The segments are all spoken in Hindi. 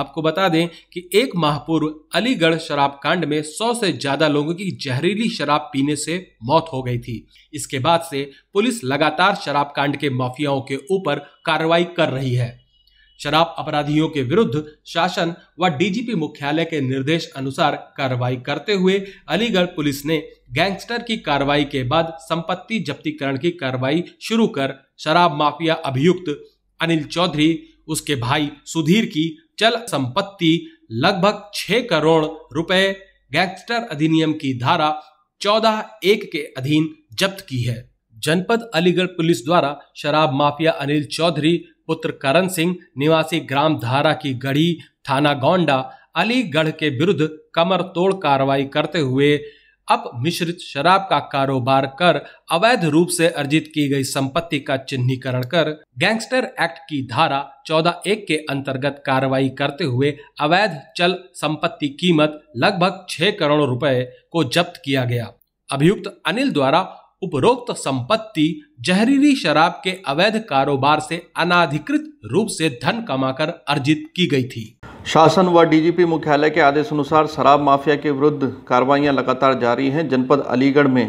आपको बता दें कि एक माह पूर्व अलीगढ़ शराब कांड में सौ से ज्यादा लोगों की जहरीली शराब पीने से मौत हो गई थी इसके बाद से पुलिस लगातार शराब कांड के माफियाओं के ऊपर कार्रवाई कर रही है शराब अपराधियों के विरुद्ध शासन व डीजीपी मुख्यालय के निर्देश अनुसार कार्रवाई करते हुए अलीगढ़ पुलिस ने गैंगस्टर की कार्रवाई के बाद संपत्ति जब्तीकरण की कार्रवाई शुरू कर शराब माफिया अभियुक्त अनिल चौधरी उसके भाई सुधीर की चल संपत्ति लगभग छह करोड़ रुपए गैंगस्टर अधिनियम की धारा चौदह एक के अधीन जब्त की है जनपद अलीगढ़ पुलिस द्वारा शराब माफिया अनिल चौधरी पुत्र करण सिंह निवासी ग्राम धारा की गढ़ी थाना गोंडा अलीगढ़ के विरुद्ध कमर तोड़ कार्रवाई करते हुए अब मिश्रित शराब का कारोबार कर अवैध रूप से अर्जित की गई संपत्ति का चिन्हीकरण कर गैंगस्टर एक्ट की धारा चौदह एक के अंतर्गत कार्रवाई करते हुए अवैध चल संपत्ति कीमत लगभग छह करोड़ रुपए को जब्त किया गया अभियुक्त अनिल द्वारा उपरोक्त संपत्ति जहरीली शराब के अवैध कारोबार से अनाधिकृत रूप से धन कमाकर अर्जित की गई थी शासन व डीजीपी मुख्यालय के आदेश अनुसार शराब माफिया के विरुद्ध कार्रवाइयां लगातार जारी हैं जनपद अलीगढ़ में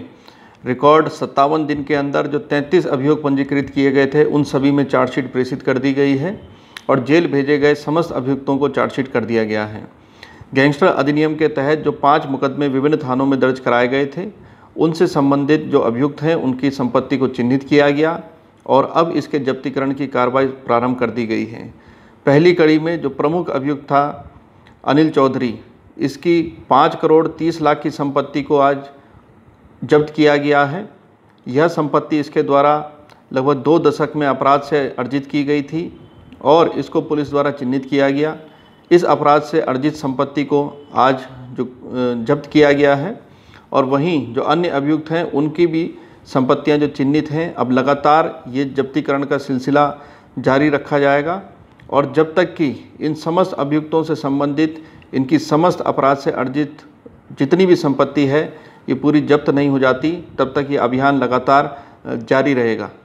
रिकॉर्ड सत्तावन दिन के अंदर जो 33 अभियोग पंजीकृत किए गए थे उन सभी में चार्जशीट प्रेषित कर दी गई है और जेल भेजे गए समस्त अभियुक्तों को चार्जशीट कर दिया गया है गैंगस्टर अधिनियम के तहत जो पाँच मुकदमे विभिन्न थानों में दर्ज कराए गए थे उनसे संबंधित जो अभियुक्त हैं उनकी संपत्ति को चिन्हित किया गया और अब इसके जब्तीकरण की कार्रवाई प्रारंभ कर दी गई है पहली कड़ी में जो प्रमुख अभियुक्त था अनिल चौधरी इसकी पाँच करोड़ तीस लाख की संपत्ति को आज जब्त किया गया है यह संपत्ति इसके द्वारा लगभग दो दशक में अपराध से अर्जित की गई थी और इसको पुलिस द्वारा चिन्हित किया गया इस अपराध से अर्जित संपत्ति को आज जो जब्त किया गया है और वहीं जो अन्य अभियुक्त हैं उनकी भी संपत्तियां जो चिन्हित हैं अब लगातार ये जब्तीकरण का सिलसिला जारी रखा जाएगा और जब तक कि इन समस्त अभियुक्तों से संबंधित इनकी समस्त अपराध से अर्जित जितनी भी संपत्ति है ये पूरी जब्त नहीं हो जाती तब तक ये अभियान लगातार जारी रहेगा